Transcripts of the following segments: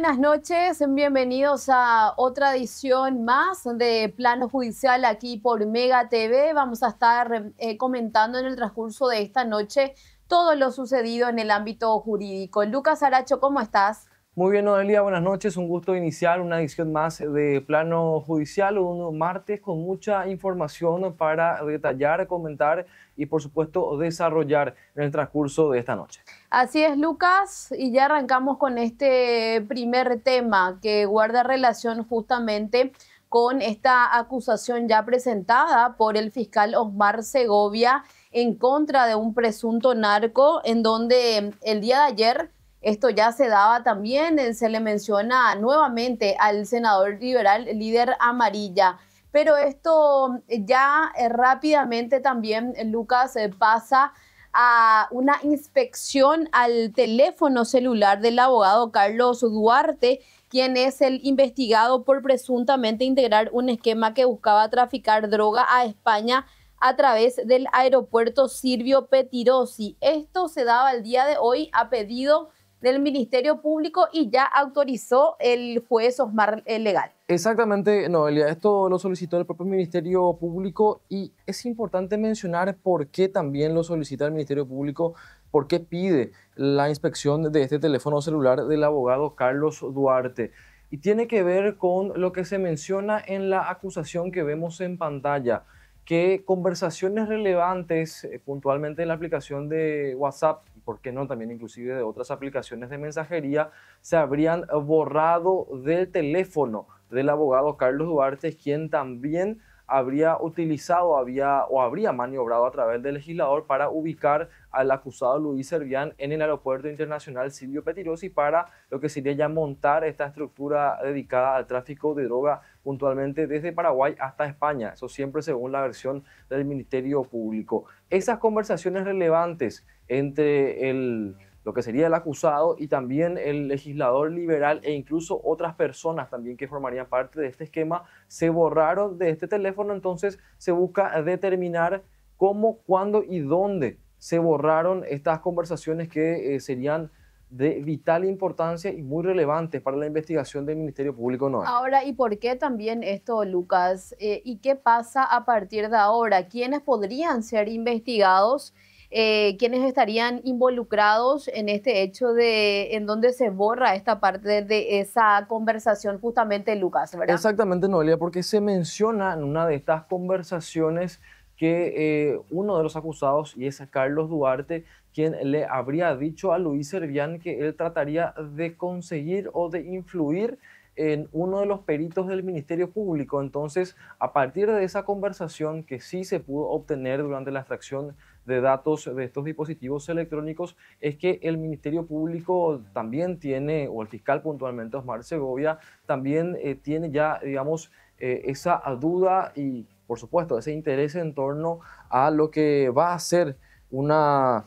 buenas noches. Bienvenidos a otra edición más de Plano Judicial aquí por Mega TV. Vamos a estar eh, comentando en el transcurso de esta noche todo lo sucedido en el ámbito jurídico. Lucas Aracho, ¿cómo estás? Muy bien, Noelia, buenas noches. Un gusto iniciar una edición más de Plano Judicial, un martes con mucha información para detallar, comentar y, por supuesto, desarrollar en el transcurso de esta noche. Así es, Lucas, y ya arrancamos con este primer tema que guarda relación justamente con esta acusación ya presentada por el fiscal Osmar Segovia en contra de un presunto narco, en donde el día de ayer esto ya se daba también, eh, se le menciona nuevamente al senador liberal, líder amarilla. Pero esto eh, ya eh, rápidamente también, Lucas, pasa a una inspección al teléfono celular del abogado Carlos Duarte, quien es el investigado por presuntamente integrar un esquema que buscaba traficar droga a España a través del aeropuerto Silvio Petirosi. Esto se daba el día de hoy a pedido del Ministerio Público y ya autorizó el juez Osmar eh, Legal. Exactamente, Noelia, esto lo solicitó el propio Ministerio Público y es importante mencionar por qué también lo solicita el Ministerio Público, por qué pide la inspección de este teléfono celular del abogado Carlos Duarte. Y tiene que ver con lo que se menciona en la acusación que vemos en pantalla, que conversaciones relevantes, eh, puntualmente en la aplicación de WhatsApp, por qué no también inclusive de otras aplicaciones de mensajería, se habrían borrado del teléfono del abogado Carlos Duarte, quien también habría utilizado había, o habría maniobrado a través del legislador para ubicar al acusado Luis Servián en el Aeropuerto Internacional Silvio Petirosi para lo que sería ya montar esta estructura dedicada al tráfico de droga puntualmente desde Paraguay hasta España, eso siempre según la versión del Ministerio Público. Esas conversaciones relevantes entre el lo que sería el acusado y también el legislador liberal e incluso otras personas también que formarían parte de este esquema se borraron de este teléfono, entonces se busca determinar cómo, cuándo y dónde se borraron estas conversaciones que eh, serían de vital importancia y muy relevantes para la investigación del Ministerio Público Ahora, ¿y por qué también esto, Lucas? Eh, ¿Y qué pasa a partir de ahora? ¿Quiénes podrían ser investigados? Eh, ¿Quiénes estarían involucrados en este hecho de en dónde se borra esta parte de esa conversación justamente, Lucas? Exactamente, Noelia, porque se menciona en una de estas conversaciones que eh, uno de los acusados, y es Carlos Duarte, quien le habría dicho a Luis Servián que él trataría de conseguir o de influir en uno de los peritos del Ministerio Público. Entonces, a partir de esa conversación que sí se pudo obtener durante la extracción de datos de estos dispositivos electrónicos, es que el Ministerio Público también tiene, o el fiscal puntualmente Osmar Segovia, también eh, tiene ya, digamos, eh, esa duda y por supuesto, ese interés en torno a lo que va a ser una,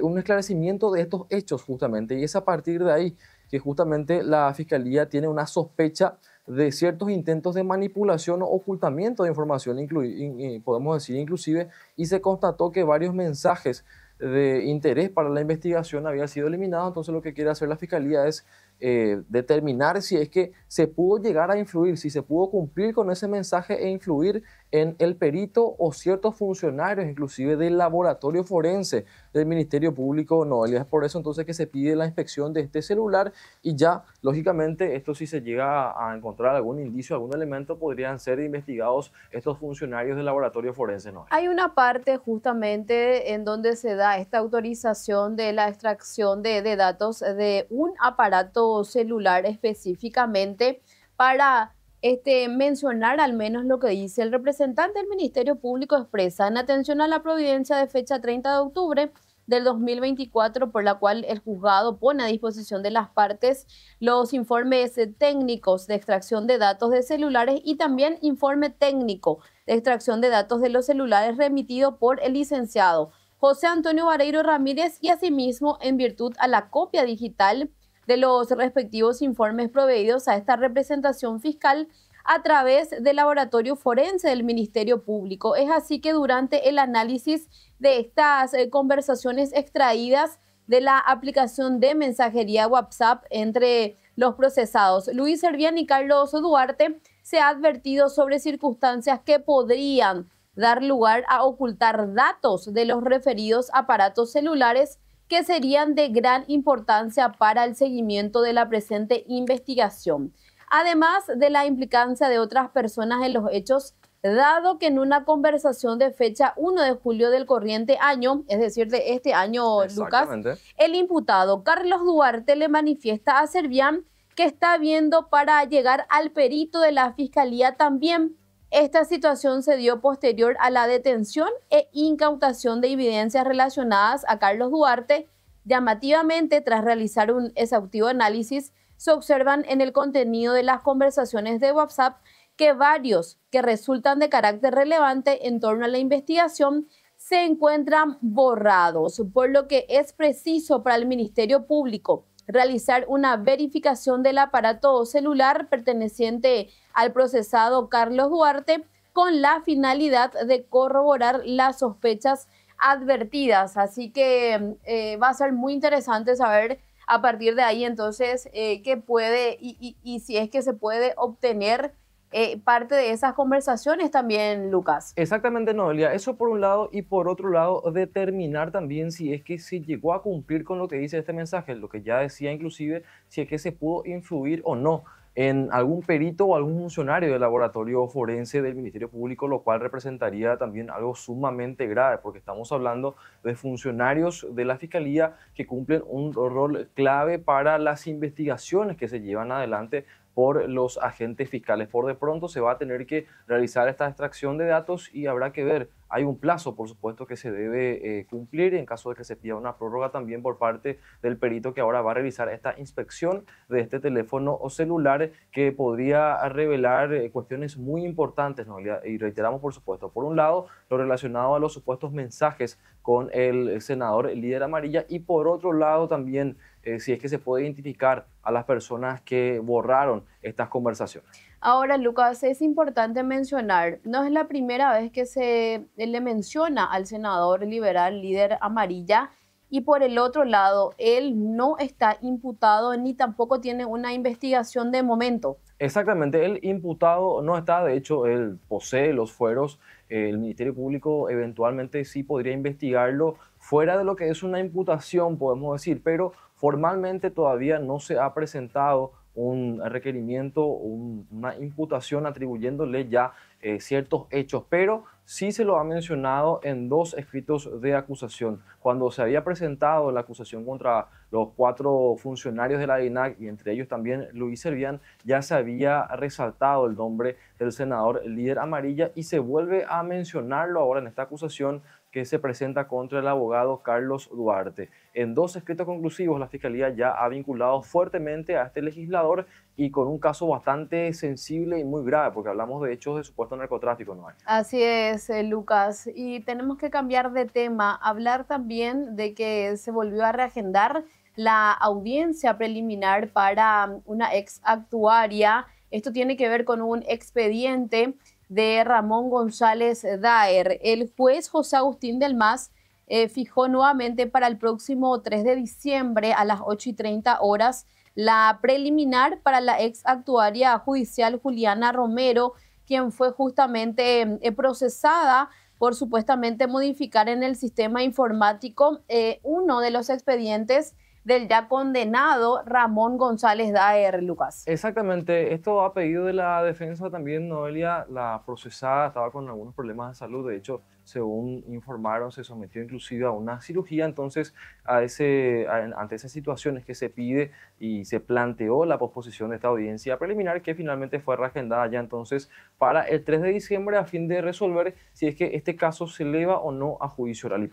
un esclarecimiento de estos hechos justamente. Y es a partir de ahí que justamente la Fiscalía tiene una sospecha de ciertos intentos de manipulación o ocultamiento de información, eh, podemos decir inclusive, y se constató que varios mensajes de interés para la investigación habían sido eliminados, entonces lo que quiere hacer la Fiscalía es eh, determinar si es que se pudo llegar a influir, si se pudo cumplir con ese mensaje e influir en el perito o ciertos funcionarios, inclusive del laboratorio forense del Ministerio Público no, Es por eso entonces que se pide la inspección de este celular y ya, lógicamente, esto si se llega a, encontrar algún indicio, algún elemento, podrían ser investigados estos funcionarios del laboratorio forense Hay una parte justamente en donde se da esta autorización de la extracción de datos de un aparato celular específicamente para este, mencionar al menos lo que dice el representante del Ministerio Público expresa en atención a la providencia de fecha 30 de octubre del 2024, por la cual el juzgado pone a disposición de las partes los informes técnicos de extracción de datos de celulares y también informe técnico de extracción de datos de los celulares remitido por el licenciado José Antonio Vareiro Ramírez y asimismo en virtud a la copia digital de los respectivos informes proveídos a esta representación fiscal a través del laboratorio forense del Ministerio Público. Es así que durante el análisis de estas eh, conversaciones extraídas de la aplicación de mensajería WhatsApp entre los procesados, Luis Servian y Carlos Duarte, se ha advertido sobre circunstancias que podrían dar lugar a ocultar datos de los referidos aparatos celulares que serían de gran importancia para el seguimiento de la presente investigación, además de la implicancia de otras personas en los hechos, dado que en una conversación de fecha 1 de julio del corriente año, es decir, de este año, Lucas, el imputado Carlos Duarte le manifiesta a Servian que está viendo para llegar al perito de la Fiscalía también esta situación se dio posterior a la detención e incautación de evidencias relacionadas a Carlos Duarte. Llamativamente, tras realizar un exhaustivo análisis, se observan en el contenido de las conversaciones de WhatsApp que varios que resultan de carácter relevante en torno a la investigación se encuentran borrados, por lo que es preciso para el Ministerio Público realizar una verificación del aparato celular perteneciente al procesado Carlos Duarte con la finalidad de corroborar las sospechas advertidas. Así que eh, va a ser muy interesante saber a partir de ahí entonces eh, qué puede y si es que se puede obtener eh, parte de esas conversaciones también, Lucas. Exactamente, Noelia. Eso por un lado y por otro lado, determinar también si es que se llegó a cumplir con lo que dice este mensaje, lo que ya decía inclusive, si es que se pudo influir o no en algún perito o algún funcionario del laboratorio forense del Ministerio Público, lo cual representaría también algo sumamente grave, porque estamos hablando de funcionarios de la Fiscalía que cumplen un rol clave para las investigaciones que se llevan adelante por los agentes fiscales. Por de pronto se va a tener que realizar esta extracción de datos y habrá que ver. Hay un plazo, por supuesto, que se debe eh, cumplir en caso de que se pida una prórroga también por parte del perito que ahora va a realizar esta inspección de este teléfono o celular que podría revelar eh, cuestiones muy importantes, y reiteramos, por supuesto, por un lado, lo relacionado a los supuestos mensajes con el senador líder amarilla y por otro lado también eh, si es que se puede identificar a las personas que borraron estas conversaciones. Ahora, Lucas, es importante mencionar, no es la primera vez que se eh, le menciona al senador liberal líder amarilla y por el otro lado, él no está imputado ni tampoco tiene una investigación de momento. Exactamente, el imputado no está, de hecho, él posee los fueros, eh, el Ministerio Público eventualmente sí podría investigarlo fuera de lo que es una imputación, podemos decir, pero Formalmente todavía no se ha presentado un requerimiento, una imputación atribuyéndole ya eh, ciertos hechos, pero sí se lo ha mencionado en dos escritos de acusación. Cuando se había presentado la acusación contra los cuatro funcionarios de la DINAC y entre ellos también Luis Servian, ya se había resaltado el nombre del senador líder amarilla y se vuelve a mencionarlo ahora en esta acusación que se presenta contra el abogado Carlos Duarte. En dos escritos conclusivos, la Fiscalía ya ha vinculado fuertemente a este legislador y con un caso bastante sensible y muy grave, porque hablamos de hechos de supuesto narcotráfico, ¿no? Así es, eh, Lucas. Y tenemos que cambiar de tema, hablar también de que se volvió a reagendar la audiencia preliminar para um, una ex actuaria. Esto tiene que ver con un expediente de Ramón González Daer. El juez José Agustín del Mas eh, fijó nuevamente para el próximo 3 de diciembre a las 8 y 30 horas la preliminar para la ex actuaria judicial Juliana Romero, quien fue justamente eh, procesada por supuestamente modificar en el sistema informático eh, uno de los expedientes del ya condenado Ramón González Daer, Lucas. Exactamente, esto ha pedido de la defensa también, Noelia, la procesada estaba con algunos problemas de salud, de hecho, según informaron, se sometió inclusive a una cirugía, entonces a ese, ante esas situaciones que se pide y se planteó la posposición de esta audiencia preliminar que finalmente fue reagendada ya entonces para el 3 de diciembre a fin de resolver si es que este caso se eleva o no a juicio oral.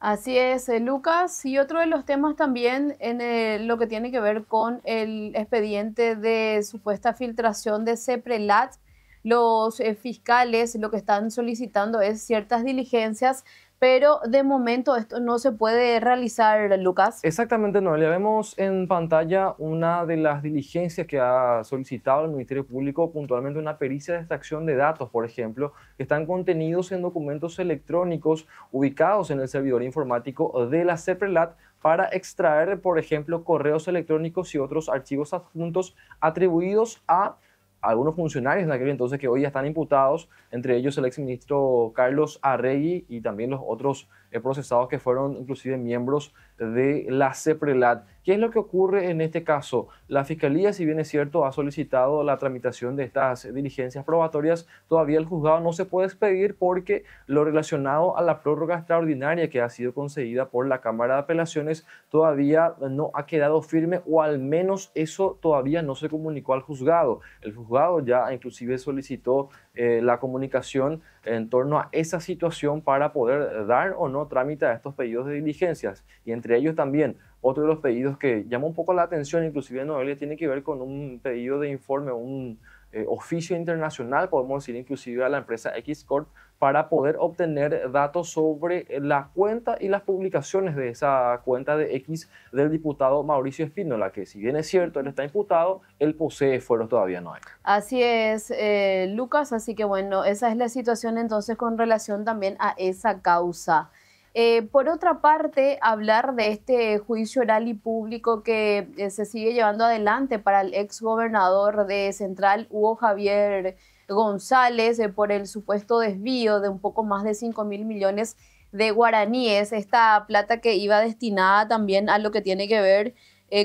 Así es, eh, Lucas. Y otro de los temas también en lo que tiene que ver con el expediente de supuesta filtración de CEPRELAT, los eh, fiscales lo que están solicitando es ciertas diligencias pero de momento esto no se puede realizar, Lucas. Exactamente, no. Le vemos en pantalla una de las diligencias que ha solicitado el Ministerio Público, puntualmente una pericia de extracción de datos, por ejemplo, que están contenidos en documentos electrónicos ubicados en el servidor informático de la CEPRELAT para extraer, por ejemplo, correos electrónicos y otros archivos adjuntos atribuidos a algunos funcionarios en aquel entonces que hoy ya están imputados, entre ellos el exministro Carlos Arregui y también los otros eh, procesados que fueron inclusive miembros de la CEPRELAT. ¿Qué es lo que ocurre en este caso? La Fiscalía, si bien es cierto, ha solicitado la tramitación de estas diligencias probatorias, todavía el juzgado no se puede expedir porque lo relacionado a la prórroga extraordinaria que ha sido concedida por la Cámara de Apelaciones todavía no ha quedado firme o al menos eso todavía no se comunicó al juzgado. El juzgado ya inclusive solicitó eh, la comunicación en torno a esa situación para poder dar o no trámite a estos pedidos de diligencias y entre ellos también otro de los pedidos que llama un poco la atención, inclusive en Noelia, tiene que ver con un pedido de informe, un eh, oficio internacional, podemos decir inclusive a la empresa X Corp, para poder obtener datos sobre la cuenta y las publicaciones de esa cuenta de X del diputado Mauricio Espínola, que si bien es cierto, él está imputado, él posee fueros todavía no hay. Así es, eh, Lucas, así que bueno, esa es la situación entonces con relación también a esa causa. Eh, por otra parte, hablar de este juicio oral y público que eh, se sigue llevando adelante para el exgobernador de Central, Hugo Javier González, eh, por el supuesto desvío de un poco más de 5 mil millones de guaraníes, esta plata que iba destinada también a lo que tiene que ver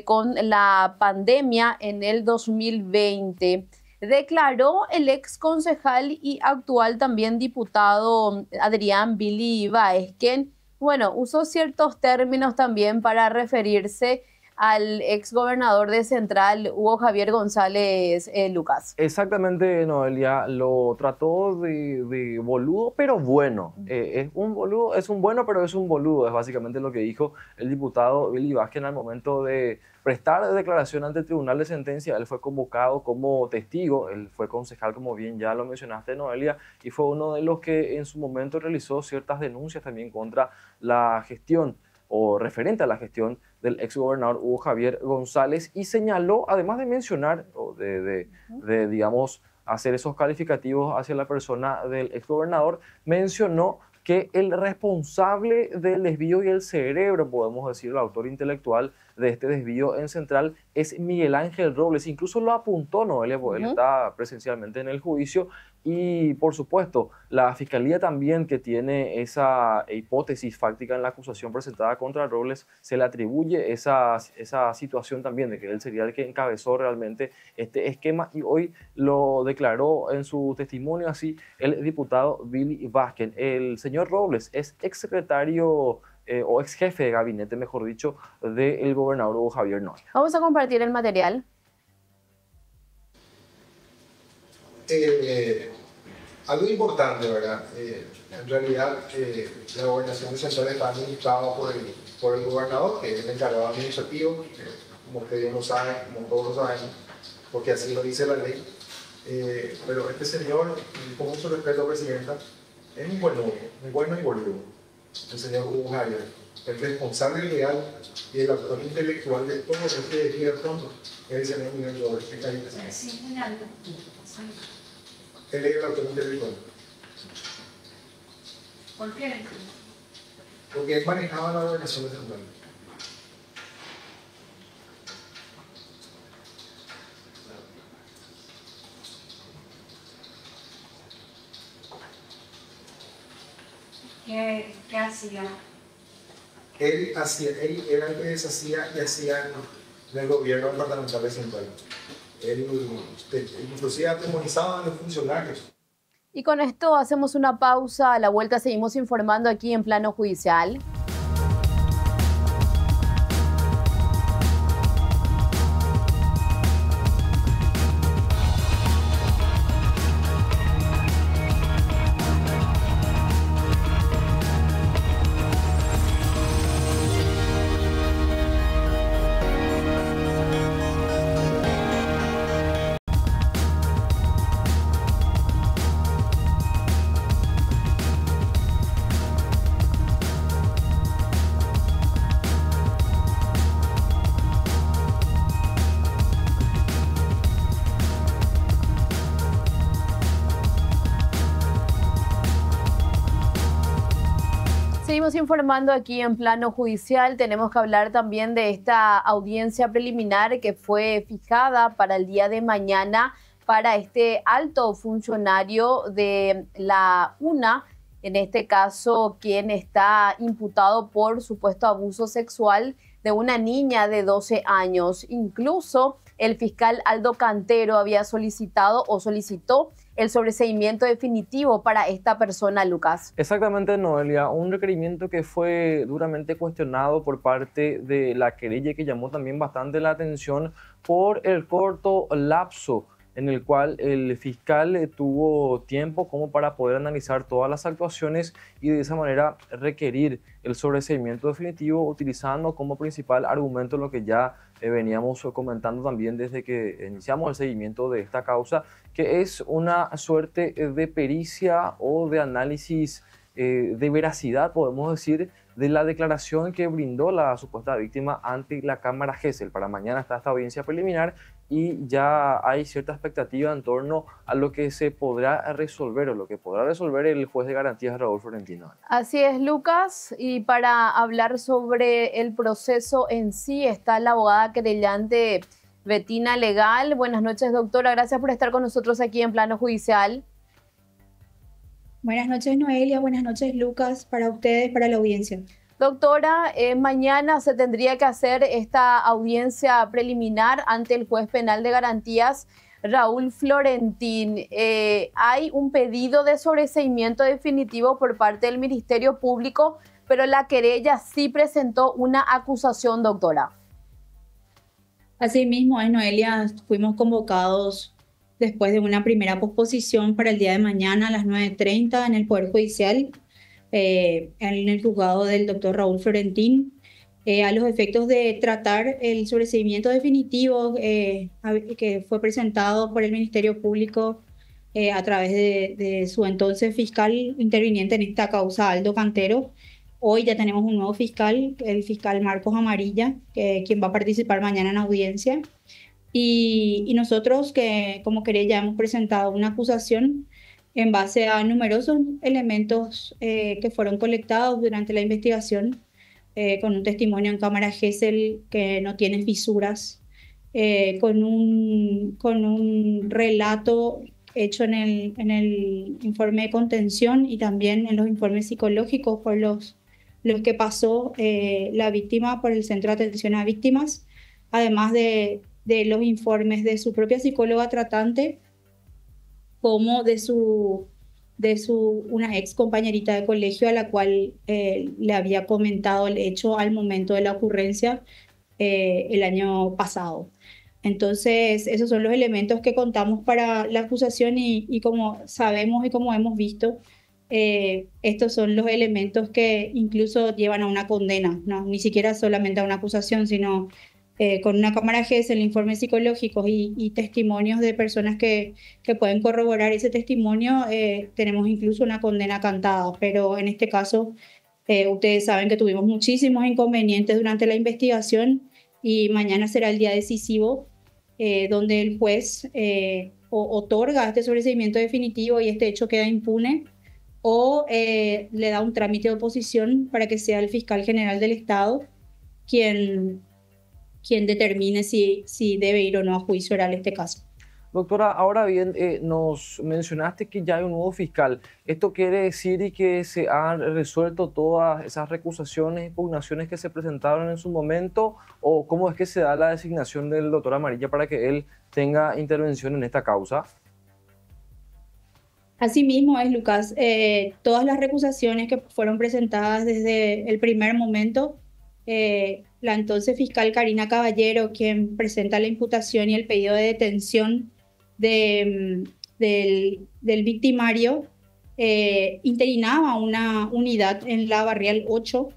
con la pandemia en el 2020 declaró el ex concejal y actual también diputado mm, Adrián Billy Ibaez, quien bueno, usó ciertos términos también para referirse al exgobernador de Central, Hugo Javier González eh, Lucas. Exactamente, Noelia, lo trató de, de boludo, pero bueno. Eh, es un boludo, es un bueno, pero es un boludo, es básicamente lo que dijo el diputado Billy Vázquez en el momento de prestar declaración ante el tribunal de sentencia. Él fue convocado como testigo, él fue concejal, como bien ya lo mencionaste, Noelia, y fue uno de los que en su momento realizó ciertas denuncias también contra la gestión o referente a la gestión del ex exgobernador Hugo Javier González y señaló, además de mencionar, o de, digamos, hacer esos calificativos hacia la persona del ex gobernador mencionó que el responsable del desvío y el cerebro, podemos decir, el autor intelectual de este desvío en Central es Miguel Ángel Robles. Incluso lo apuntó no porque él está presencialmente en el juicio. Y por supuesto, la fiscalía también que tiene esa hipótesis fáctica en la acusación presentada contra Robles, se le atribuye esa, esa situación también de que él sería el que encabezó realmente este esquema y hoy lo declaró en su testimonio así el diputado Billy Vázquez. El señor Robles es exsecretario eh, o ex jefe de gabinete, mejor dicho, del gobernador Hugo Javier Noy. Vamos a compartir el material. Eh, eh, algo importante, ¿verdad? en realidad, la gobernación de sensores está administrada por el, gobernador, que es el encargado administrativo, como ustedes lo saben, como todos lo saben, porque así lo dice la ley. pero este señor, con mucho respeto, Presidenta, es un bueno, muy bueno y boludo. El señor Hugo Jaya, el responsable legal y el autor intelectual de todo que se es el señor Miguel Gómez. ¿Qué tal? Sí, Él es el autor intelectual. ¿Por qué? Porque él manejaba la organización de San ¿Qué, hacía? Él hacía, él era el hacía, y hacía el gobierno departamental de San Él inclusive atemorizaba a los funcionarios. Y con esto hacemos una pausa. A la vuelta seguimos informando aquí en plano judicial. informando aquí en plano judicial. Tenemos que hablar también de esta audiencia preliminar que fue fijada para el día de mañana para este alto funcionario de la UNA, en este caso quien está imputado por supuesto abuso sexual de una niña de 12 años. Incluso el fiscal Aldo Cantero había solicitado o solicitó el sobreseimiento definitivo para esta persona, Lucas. Exactamente, Noelia. Un requerimiento que fue duramente cuestionado por parte de la querella que llamó también bastante la atención por el corto lapso en el cual el fiscal eh, tuvo tiempo como para poder analizar todas las actuaciones y de esa manera requerir el sobreseimiento definitivo utilizando como principal argumento lo que ya eh, veníamos comentando también desde que iniciamos el seguimiento de esta causa, que es una suerte eh, de pericia o de análisis de veracidad, podemos decir, de la declaración que brindó la supuesta víctima ante la Cámara gesell Para mañana está esta audiencia preliminar y ya hay cierta expectativa en torno a lo que se podrá resolver o lo que podrá resolver el juez de garantías Raúl Florentino. Así es, Lucas. Y para hablar sobre el proceso en sí está la abogada querellante Betina Legal. Buenas noches, doctora. Gracias por estar con nosotros aquí en Plano Judicial. Buenas noches, Noelia. Buenas noches, Lucas, para ustedes, para la audiencia. Doctora, eh, mañana se tendría que hacer esta audiencia preliminar ante el juez penal de garantías Raúl Florentín. Eh, hay un pedido de sobreseimiento definitivo por parte del Ministerio Público, pero la querella sí presentó una acusación, doctora. Asimismo, Noelia, fuimos convocados después de una primera posposición para el día de mañana a las 9.30 en el Poder Judicial, eh, en el juzgado del doctor Raúl Florentín, eh, a los efectos de tratar el sobreseimiento definitivo eh, que fue presentado por el Ministerio Público a través de, de, su entonces fiscal interviniente en esta causa, Aldo Cantero. Hoy ya tenemos un nuevo fiscal, el fiscal Marcos Amarilla, quien va a participar mañana en audiencia. Y, nosotros que como ya hemos presentado una acusación en base a numerosos elementos eh, que fueron colectados durante la investigación, eh, con un testimonio en cámara Gesell que no tiene fisuras, eh, con, un, con un relato hecho en el, en el informe de contención y también en los informes psicológicos por los, los que pasó la víctima por el Centro de Atención a Víctimas, además de de los informes de su propia psicóloga tratante como de su de su una ex compañerita de colegio a la cual eh, le había comentado el hecho al momento de la ocurrencia eh, el año pasado. Entonces, esos son los elementos que contamos para la acusación y, y como sabemos y como hemos visto, eh, estos son los elementos que incluso llevan a una condena, ¿no? ni siquiera solamente a una acusación, sino eh, con una cámara GESEL, el informe y, y, testimonios de personas que, que pueden corroborar ese testimonio, eh, tenemos incluso una condena cantada, pero en este caso eh, ustedes saben que tuvimos muchísimos inconvenientes durante la investigación y mañana será el día decisivo donde el juez otorga este sobreseimiento definitivo y este hecho queda impune o le da un trámite de oposición para que sea el fiscal general del Estado quien quien determine si, si debe ir o no a juicio oral este caso. Doctora, ahora bien, eh, nos mencionaste que ya hay un nuevo fiscal. ¿Esto quiere decir y que se han resuelto todas esas recusaciones y pugnaciones que se presentaron en su momento? ¿O cómo es que se da la designación del doctor Amarilla para que él tenga intervención en esta causa? Asimismo es, Lucas, eh, todas las recusaciones que fueron presentadas desde el primer momento eh, la entonces fiscal Karina Caballero, quien presenta la imputación y el pedido de detención mm, del, victimario, eh, interinaba una unidad en la barrial 8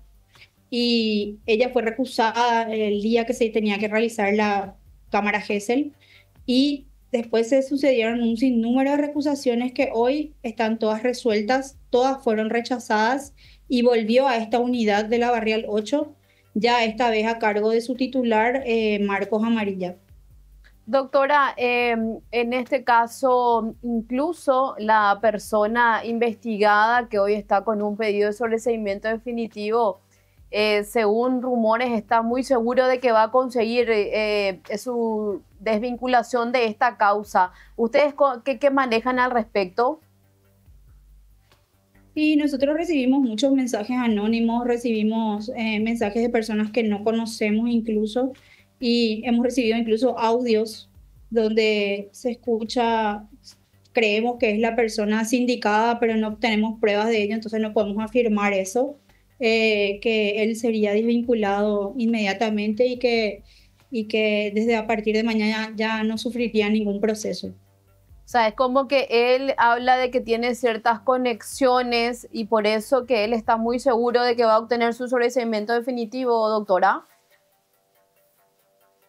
y ella fue recusada el día que se tenía que realizar la Cámara Gesell y después se sucedieron un sinnúmero de recusaciones que hoy están todas resueltas, todas fueron rechazadas y volvió a esta unidad de la Barrial 8 ya esta vez a cargo de su titular, eh, Marcos Amarilla. Doctora, eh, en este caso, incluso la persona investigada que hoy está con un pedido de sobreseimiento definitivo, eh, según rumores, está muy seguro de que va a conseguir su desvinculación de esta causa. ¿Ustedes qué manejan al respecto? Y nosotros recibimos muchos mensajes anónimos, recibimos eh, mensajes de personas que no conocemos incluso y hemos recibido incluso audios donde se escucha, creemos que es la persona sindicada, pero no tenemos pruebas de ello, entonces no podemos afirmar eso, eh, que él sería desvinculado inmediatamente y que, y que desde a partir de mañana ya no sufriría ningún proceso. O sea, es como que él habla de que tiene ciertas conexiones y por eso que él está muy seguro de que va a obtener su sobreseimiento definitivo, doctora.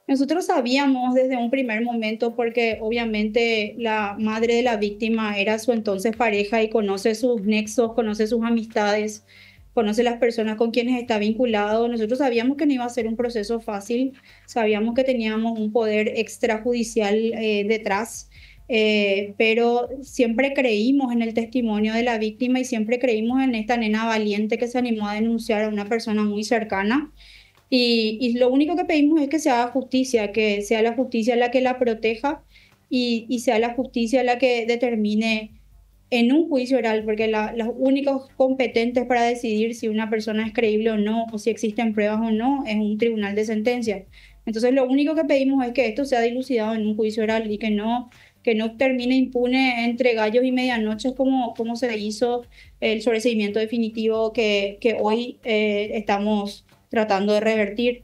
Nosotros sabíamos desde un primer momento porque obviamente la madre de la víctima era su entonces pareja y conoce sus nexos, conoce sus amistades, conoce las personas con quienes está vinculado. Nosotros sabíamos que no iba a ser un proceso fácil, sabíamos que teníamos un poder extrajudicial eh, detrás eh, pero siempre creímos en el testimonio de la víctima y siempre creímos en esta nena valiente que se animó a denunciar a una persona muy cercana. Y, lo único que pedimos es que se haga justicia, que sea la justicia la que la proteja y, sea la justicia la que determine en un juicio oral, porque los únicos competentes para decidir si una persona es creíble o no, o si existen pruebas o no, es un tribunal de sentencia. Entonces lo único que pedimos es que esto sea dilucidado en un juicio oral y que no que no termine impune entre gallos y medianoche como, como se hizo el sobreseimiento definitivo que, hoy eh, estamos tratando de revertir.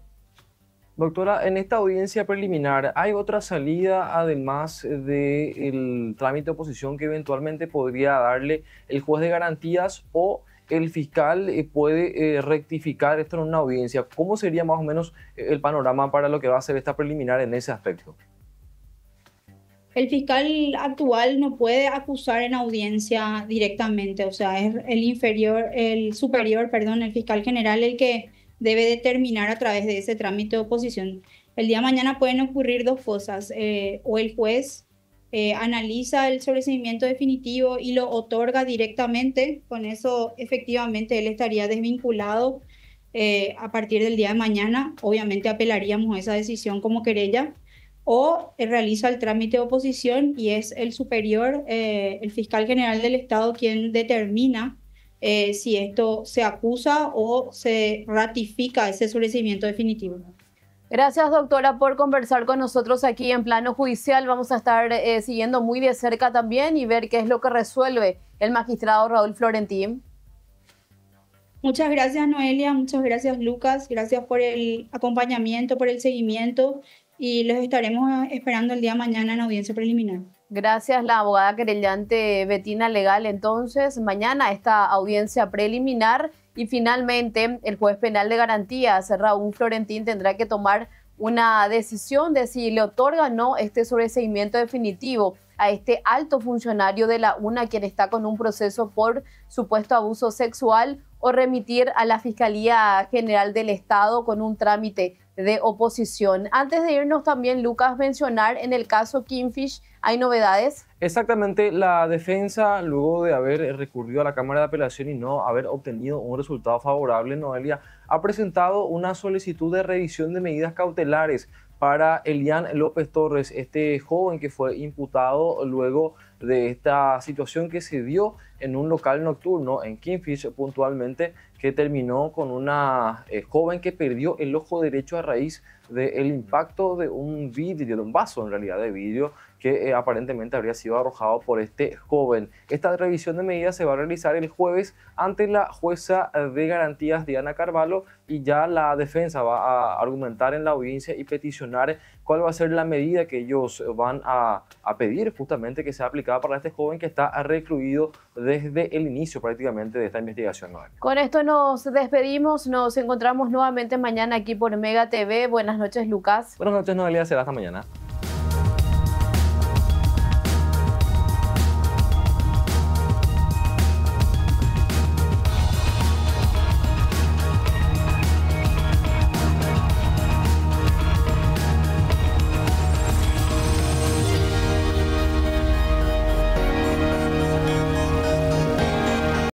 Doctora, en esta audiencia preliminar, ¿hay otra salida además del trámite de oposición que eventualmente podría darle el juez de garantías o el fiscal eh, puede eh, rectificar esto en una audiencia? ¿Cómo sería más o menos el panorama para lo que va a ser esta preliminar en ese aspecto? el fiscal actual no puede acusar en audiencia directamente, o sea, es el inferior, el superior, perdón, el fiscal general el que debe determinar a través de ese trámite de oposición. El día de mañana pueden ocurrir dos fosas, eh, o el juez eh, analiza el sobreseimiento definitivo y lo otorga directamente, con eso efectivamente él estaría desvinculado eh, a partir del día de mañana, obviamente apelaríamos esa decisión como querella, o realiza el trámite de oposición y es el superior, eh, el fiscal general del Estado, quien determina eh, si esto se acusa o se ratifica ese sobrecimiento definitivo. Gracias, doctora, por conversar con nosotros aquí en plano judicial. Vamos a estar eh, siguiendo muy de cerca también y ver qué es lo que resuelve el magistrado Raúl Florentín. Muchas gracias, Noelia. Muchas gracias, Lucas. Gracias por el acompañamiento, por el seguimiento y los estaremos esperando el día mañana en audiencia preliminar. Gracias, la abogada querellante Betina Legal. Entonces, mañana esta audiencia preliminar y finalmente el juez penal de garantías, Raúl Florentín, tendrá que tomar una decisión de si le otorga o no este sobreseimiento definitivo a este alto funcionario de la UNA, quien está con un proceso por supuesto abuso sexual o remitir a la Fiscalía General del Estado con un trámite de oposición. Antes de irnos también, Lucas, mencionar en el caso Kingfish, ¿hay novedades? Exactamente, la defensa, luego de haber recurrido a la Cámara de Apelación y no haber obtenido un resultado favorable, Noelia, ha presentado una solicitud de revisión de medidas cautelares para Elian López Torres, este joven que fue imputado luego de esta situación que se dio en un local nocturno en Kingfish puntualmente que terminó con una eh, joven que perdió el ojo derecho a raíz del impacto de un vidrio, de un vaso en realidad de vidrio que eh, aparentemente habría sido arrojado por este joven. Esta revisión de medidas se va a realizar el jueves ante la jueza de garantías Diana Carvalho y ya la defensa va a argumentar en la audiencia y peticionar cuál va a ser la medida que ellos van a, pedir justamente que sea aplicada para este joven que está recluido desde el inicio prácticamente de esta investigación. Con esto nos despedimos, nos encontramos nuevamente mañana aquí por Mega TV. Buenas noches Lucas. Buenas noches Noelia, será hasta mañana.